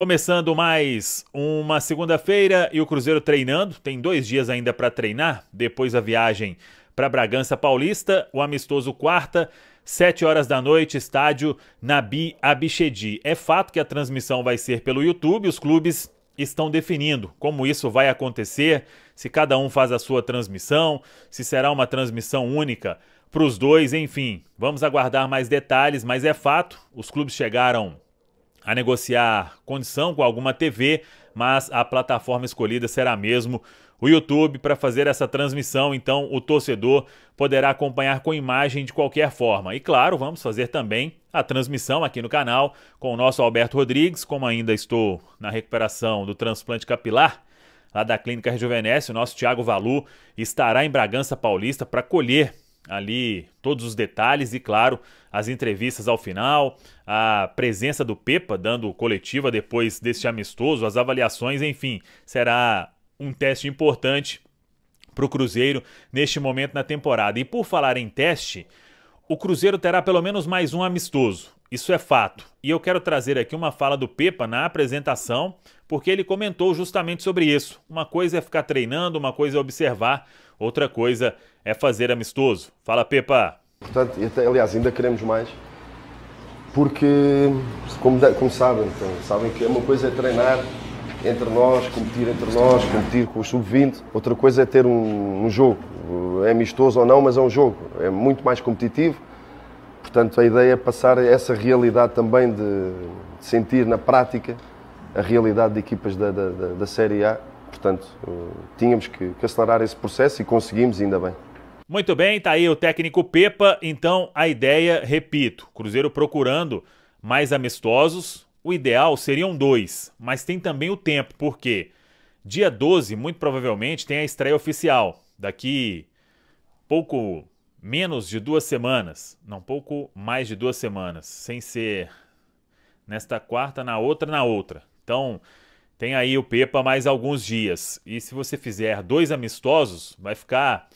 Começando mais uma segunda-feira e o Cruzeiro treinando. Tem dois dias ainda para treinar, depois a viagem para Bragança Paulista, o amistoso quarta, sete horas da noite, estádio Nabi Abichedi. É fato que a transmissão vai ser pelo YouTube, os clubes estão definindo como isso vai acontecer, se cada um faz a sua transmissão, se será uma transmissão única para os dois, enfim. Vamos aguardar mais detalhes, mas é fato, os clubes chegaram a negociar condição com alguma TV, mas a plataforma escolhida será mesmo o YouTube para fazer essa transmissão, então o torcedor poderá acompanhar com imagem de qualquer forma. E claro, vamos fazer também a transmissão aqui no canal com o nosso Alberto Rodrigues, como ainda estou na recuperação do transplante capilar. Lá da Clínica Rejuvenesce, o nosso Thiago Valu estará em Bragança Paulista para colher ali todos os detalhes e, claro, as entrevistas ao final, a presença do Pepa dando coletiva depois deste amistoso, as avaliações, enfim, será um teste importante para o Cruzeiro neste momento na temporada. E por falar em teste, o Cruzeiro terá pelo menos mais um amistoso. Isso é fato. E eu quero trazer aqui uma fala do Pepa na apresentação, porque ele comentou justamente sobre isso. Uma coisa é ficar treinando, uma coisa é observar, outra coisa é fazer amistoso. Fala, Pepa. Portanto, aliás, ainda queremos mais, porque, como, como sabem, então, sabem que é uma coisa é treinar entre nós, competir entre nós, competir com o sub-20, outra coisa é ter um, um jogo. É amistoso ou não, mas é um jogo. É muito mais competitivo Portanto, a ideia é passar essa realidade também de sentir na prática a realidade de equipas da, da, da Série A. Portanto, eh, tínhamos que, que acelerar esse processo e conseguimos, ainda bem. Muito bem, tá aí o técnico Pepa. Então, a ideia, repito, Cruzeiro procurando mais amistosos. O ideal seriam dois, mas tem também o tempo, porque dia 12, muito provavelmente, tem a estreia oficial. Daqui pouco menos de duas semanas, não pouco mais de duas semanas, sem ser nesta quarta, na outra, na outra. Então, tem aí o Pepa mais alguns dias. E se você fizer dois amistosos, vai ficar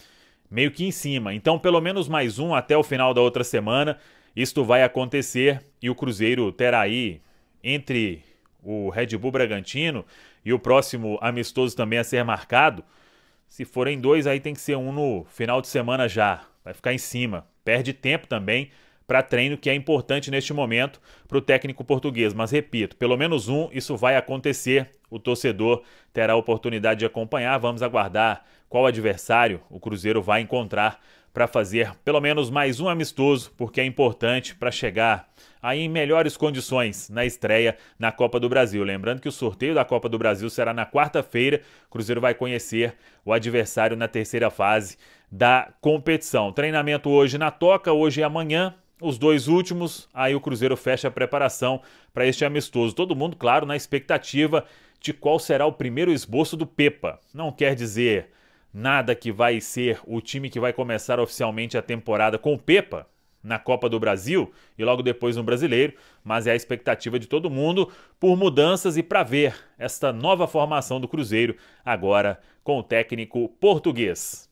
meio que em cima. Então, pelo menos mais um até o final da outra semana. Isto vai acontecer e o Cruzeiro terá aí entre o Red Bull Bragantino e o próximo amistoso também a ser marcado. Se forem dois, aí tem que ser um no final de semana já, vai ficar em cima. Perde tempo também para treino que é importante neste momento para o técnico português. Mas repito, pelo menos um, isso vai acontecer. O torcedor terá a oportunidade de acompanhar. Vamos aguardar qual adversário o Cruzeiro vai encontrar para fazer pelo menos mais um amistoso, porque é importante para chegar aí em melhores condições na estreia na Copa do Brasil. Lembrando que o sorteio da Copa do Brasil será na quarta-feira. Cruzeiro vai conhecer o adversário na terceira fase da competição. Treinamento hoje na Toca, hoje e amanhã. Os dois últimos, aí o Cruzeiro fecha a preparação para este amistoso. Todo mundo, claro, na expectativa de qual será o primeiro esboço do Pepa. Não quer dizer nada que vai ser o time que vai começar oficialmente a temporada com o Pepa na Copa do Brasil e logo depois no Brasileiro, mas é a expectativa de todo mundo por mudanças e para ver esta nova formação do Cruzeiro agora com o técnico português.